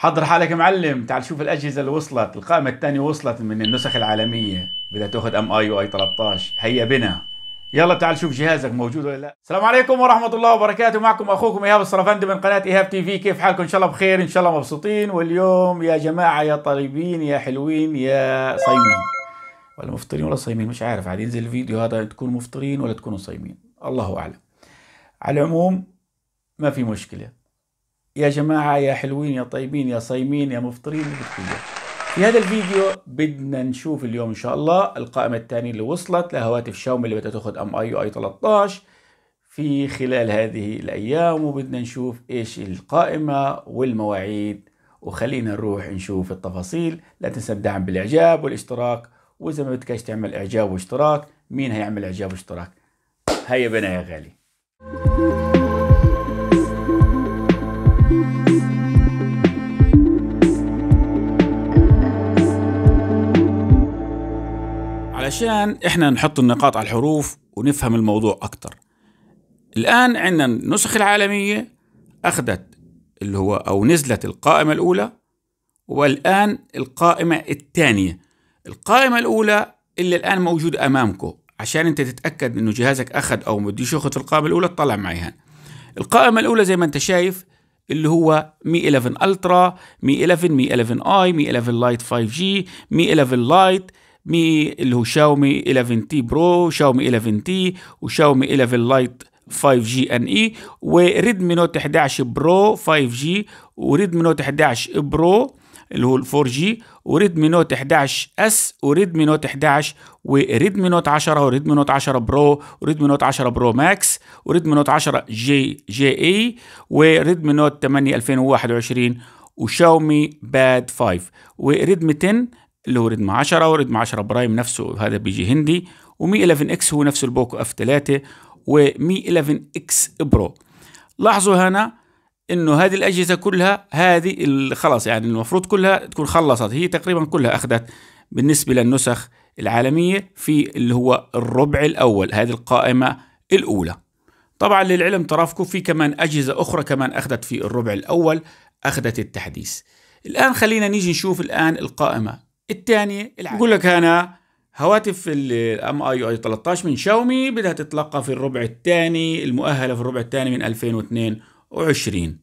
حضر حالك معلم تعال شوف الاجهزه اللي وصلت القائمه الثانيه وصلت من النسخ العالميه بدها تاخذ ام اي واي 13 هيا بنا يلا تعال شوف جهازك موجود ولا لا السلام عليكم ورحمه الله وبركاته معكم اخوكم ايهاب السرفندي من قناه ايهاب تي في كيف حالكم ان شاء الله بخير ان شاء الله مبسوطين واليوم يا جماعه يا طيبين يا حلوين يا صايمين ولا مفطرين ولا صايمين مش عارف عاد ينزل الفيديو هذا تكونوا مفطرين ولا تكونوا صايمين الله اعلم على العموم ما في مشكله يا جماعة يا حلوين يا طيبين يا صايمين يا مفطرين اللي في هذا الفيديو بدنا نشوف اليوم إن شاء الله القائمة الثانية اللي وصلت لهواتف شاومي اللي بدها تاخذ أم أي اي 13 في خلال هذه الأيام وبدنا نشوف إيش القائمة والمواعيد وخلينا نروح نشوف التفاصيل لا تنسى الدعم بالإعجاب والاشتراك وإذا ما بدكش تعمل إعجاب واشتراك مين هيعمل إعجاب واشتراك هيا بنا يا غالي عشان احنا نحط النقاط على الحروف ونفهم الموضوع اكثر الان عندنا النسخ العالميه اخذت اللي هو او نزلت القائمه الاولى والان القائمه الثانيه القائمه الاولى اللي الان موجوده امامكم عشان انت تتاكد انه جهازك اخذ او بده ياخذ في القائمه الاولى تطلع معي هان. القائمه الاولى زي ما انت شايف اللي هو مي 11 الترا مي 11 مي 11 اي مي 11 لايت 5 جي مي 11 لايت مي اللي هو شاومي 11 تي برو شاومي 11 تي وشاومي 11 لايت 5 جي ان اي وريدمي نوت 11 برو 5 جي وريدمي نوت 11 برو اللي هو 4 جي وريدمي نوت 11 اس وريدمي نوت 11 وريدمي نوت 10 وريدمي نوت 10 برو وريدمي نوت 10 برو ماكس وريدمي نوت 10 جي جي اي وريدمي نوت 8 2021 وشاومي باد 5 وريدمي 10 اللي هو ريدم 10 وريدم 10 برايم نفسه هذا بيجي هندي ومي 11 اكس هو نفسه البوكو اف 3 ومي 11 اكس برو لاحظوا هنا انه هذه الاجهزه كلها هذه خلاص يعني المفروض كلها تكون خلصت هي تقريبا كلها اخذت بالنسبه للنسخ العالميه في اللي هو الربع الاول هذه القائمه الاولى طبعا للعلم طرفكم في كمان اجهزه اخرى كمان اخذت في الربع الاول اخذت التحديث الان خلينا نيجي نشوف الان القائمه الثانيه بقول لك انا هواتف الام اي اي 13 من شاومي بدها تتلقى في الربع الثاني المؤهله في الربع الثاني من 2022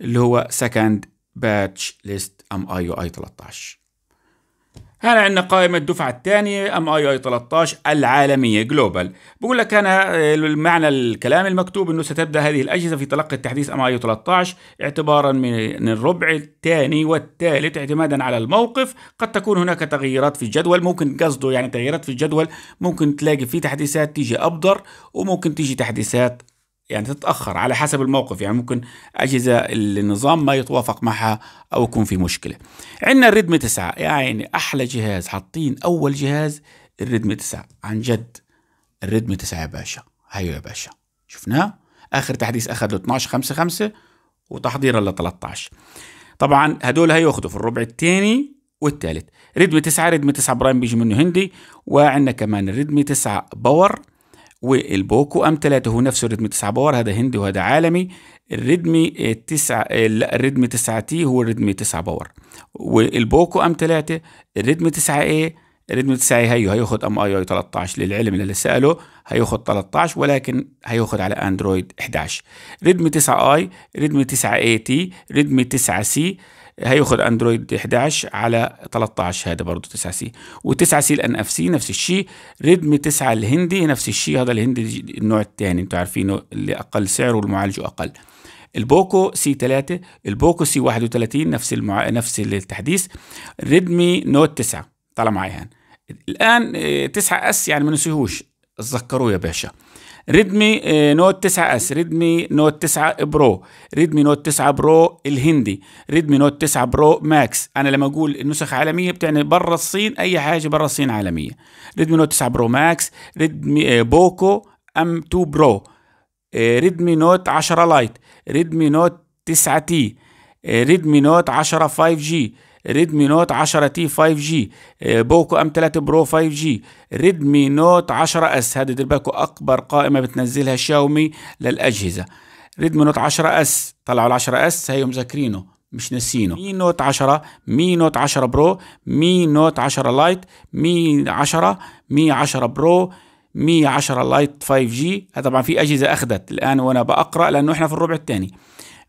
اللي هو سكند باتش ليست ام اي اي 13 هنا عندنا قائمة الدفعة الثانية ام اي اي 13 العالمية جلوبال بقول لك أنا آه، معنى الكلام المكتوب أنه ستبدأ هذه الأجهزة في تلقي التحديث ام اي اي 13 اعتبارا من الربع الثاني والثالث اعتمادا على الموقف قد تكون هناك تغييرات في الجدول ممكن قصده يعني تغييرات في الجدول ممكن تلاقي في تحديثات تيجي أبدر وممكن تيجي تحديثات يعني تتاخر على حسب الموقف يعني ممكن اجهزه النظام ما يتوافق معها او يكون في مشكله عندنا الريدم 9 يعني احلى جهاز حاطين اول جهاز الريدم 9 عن جد الريدم 9 يا باشا هيو يا باشا شفناه اخر تحديث اخذ له 12 5 5 وتحضيره ل 13 طبعا هدول هياخذوا في الربع الثاني والثالث ريدمي 9 ريدمي 9 برايم بيجي منه هندي وعندنا كمان ريدمي 9 باور والبوكو ام 3 هو نفس ريدمي 9 باور هذا هندي وهذا عالمي الريدمي 9 لا الريدمي 9 تي هو الريدمي 9 باور والبوكو ام 3 الريدمي 9 اي الريدمي 9 اي هيو هياخد ام اي اي 13 للعلم اللي ساله هياخد 13 ولكن هياخد على اندرويد 11 ريدمي 9 اي ريدمي 9 اي تي ريدمي 9 سي هياخد اندرويد 11 على 13 هذا برضه 9 سي و9 سي الان اف سي نفس الشيء ريدمي 9 الهندي نفس الشيء هذا الهندي النوع الثاني انتم عارفينه اللي اقل سعره والمعالجه اقل البوكو سي 3 البوكو سي 31 نفس المع... نفس التحديث ريدمي نوت 9 طلع معي هان الان 9 آه، اس يعني ما نسيهوش تذكروه يا باشا ريدمي نوت 9 اس ريدمي نوت 9 برو ريدمي نوت 9 برو الهندي ريدمي نوت 9 برو ماكس انا لما اقول النسخ عالميه بتعني برا الصين اي حاجه برا الصين عالميه ريدمي نوت 9 برو ماكس ريدمي بوكو ام 2 برو ريدمي نوت 10 لايت ريدمي نوت 9 تي ريدمي نوت 10 5 جي ريدمي نوت 10 تي 5 جي بوكو ام 3 برو 5 جي ريدمي نوت 10 اس هذه دير بالكم اكبر قائمه بتنزلها شاومي للاجهزه ريدمي نوت 10 اس طلعوا ال 10 اس هي مذاكرينه مش ناسينه مي نوت 10 مي نوت 10 برو مي نوت 10 لايت مي 10 مي 10 برو مي 10 لايت 5 جي طبعا في اجهزه اخذت الان وانا بقرا لانه احنا في الربع الثاني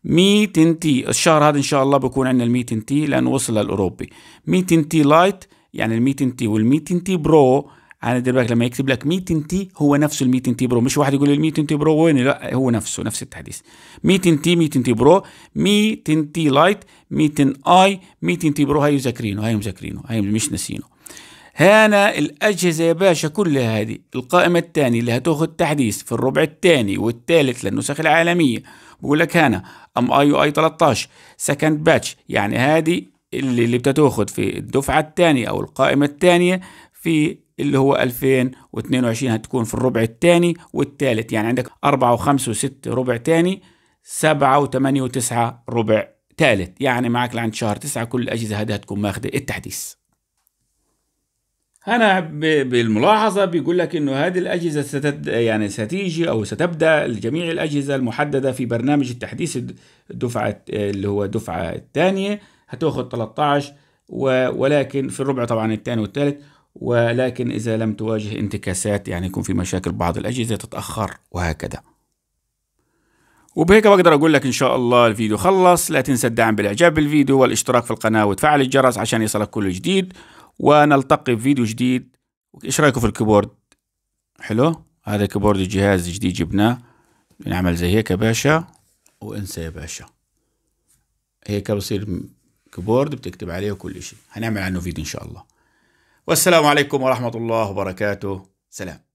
200 تي الشهر هذا ان شاء الله بكون عندنا ال 200 تي لانه وصل للاوروبي 200 تي لايت يعني ال 200 تي وال 200 تي برو انا دير بالك لما يكتب لك 200 تي هو نفسه ال 200 تي برو مش واحد يقول لي ال 200 تي برو وين لا هو نفسه نفس التحديث 200 تي 200 تي برو 200 تي لايت 200 اي 200 تي برو هاي مذاكرينه هاي مذاكرينه هاي مش ناسينه هنا الأجهزة يا باشا كلها هذه القائمة الثانية اللي هتاخد تحديث في الربع الثاني والثالث للنسخ العالمية بقول لك هنا ام اي يو اي 13 سكند باتش يعني هذه اللي, اللي بتتاخد في الدفعة الثانية أو القائمة الثانية في اللي هو 2022 هتكون في الربع الثاني والثالث يعني عندك 4 و5 و6 ربع ثاني 7 و8 و9 ربع ثالث يعني معك لعند شهر 9 كل الأجهزة هذه هتكون ماخدة التحديث هنا بالملاحظه بيقول لك انه هذه الاجهزه ستد يعني ستيجي او ستبدا لجميع الاجهزه المحدده في برنامج التحديث الدفعه اللي هو الدفعه الثانيه هتاخد 13 ولكن في الربع طبعا الثاني والثالث ولكن اذا لم تواجه انتكاسات يعني يكون في مشاكل بعض الاجهزه تتاخر وهكذا وبهيك بقدر اقول لك ان شاء الله الفيديو خلص لا تنسى الدعم بالاعجاب بالفيديو والاشتراك في القناه وتفعل الجرس عشان يصلك كل جديد ونلتقي في فيديو جديد ايش رايكم في الكيبورد حلو هذا كيبورد جهاز جديد جبناه بنعمل زي هيك يا باشا وانسى يا باشا هيك بصير كيبورد بتكتب عليه كل شيء هنعمل عنه فيديو ان شاء الله والسلام عليكم ورحمه الله وبركاته سلام